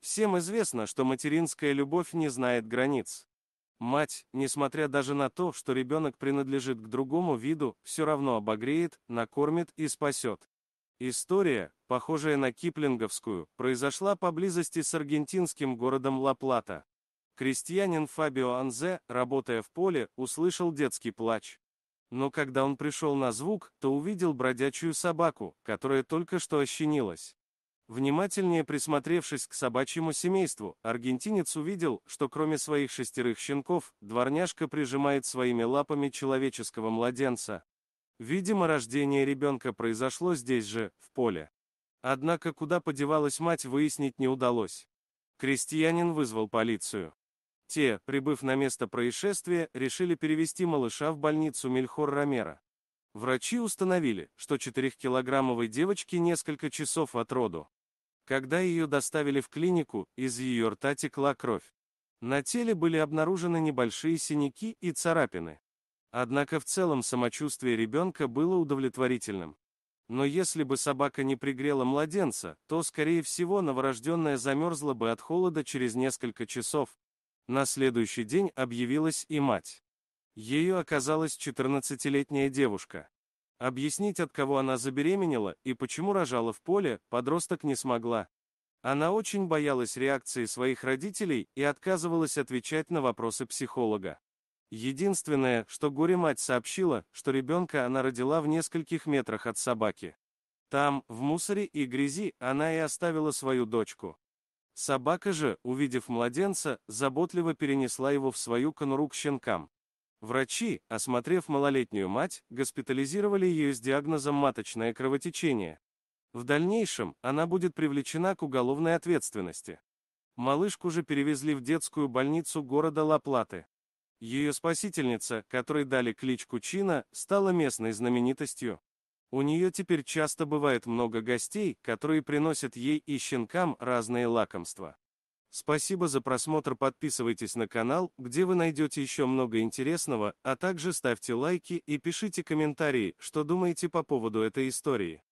Всем известно, что материнская любовь не знает границ. Мать, несмотря даже на то, что ребенок принадлежит к другому виду, все равно обогреет, накормит и спасет. История, похожая на киплинговскую, произошла поблизости с аргентинским городом Ла-Плата. Крестьянин Фабио Анзе, работая в поле, услышал детский плач но когда он пришел на звук, то увидел бродячую собаку, которая только что ощенилась. Внимательнее присмотревшись к собачьему семейству, аргентинец увидел, что кроме своих шестерых щенков, дворняжка прижимает своими лапами человеческого младенца. Видимо, рождение ребенка произошло здесь же, в поле. Однако куда подевалась мать выяснить не удалось. Крестьянин вызвал полицию. Те, прибыв на место происшествия, решили перевести малыша в больницу Мельхор-Ромера. Врачи установили, что 4-килограммовой девочке несколько часов от роду. Когда ее доставили в клинику, из ее рта текла кровь. На теле были обнаружены небольшие синяки и царапины. Однако в целом самочувствие ребенка было удовлетворительным. Но если бы собака не пригрела младенца, то, скорее всего, новорожденная замерзла бы от холода через несколько часов, на следующий день объявилась и мать. Ею оказалась 14-летняя девушка. Объяснить, от кого она забеременела и почему рожала в поле, подросток не смогла. Она очень боялась реакции своих родителей и отказывалась отвечать на вопросы психолога. Единственное, что горе-мать сообщила, что ребенка она родила в нескольких метрах от собаки. Там, в мусоре и грязи, она и оставила свою дочку. Собака же, увидев младенца, заботливо перенесла его в свою конуру к щенкам. Врачи, осмотрев малолетнюю мать, госпитализировали ее с диагнозом маточное кровотечение. В дальнейшем она будет привлечена к уголовной ответственности. Малышку же перевезли в детскую больницу города ла Ее спасительница, которой дали кличку Чина, стала местной знаменитостью. У нее теперь часто бывает много гостей, которые приносят ей и щенкам разные лакомства. Спасибо за просмотр, подписывайтесь на канал, где вы найдете еще много интересного, а также ставьте лайки и пишите комментарии, что думаете по поводу этой истории.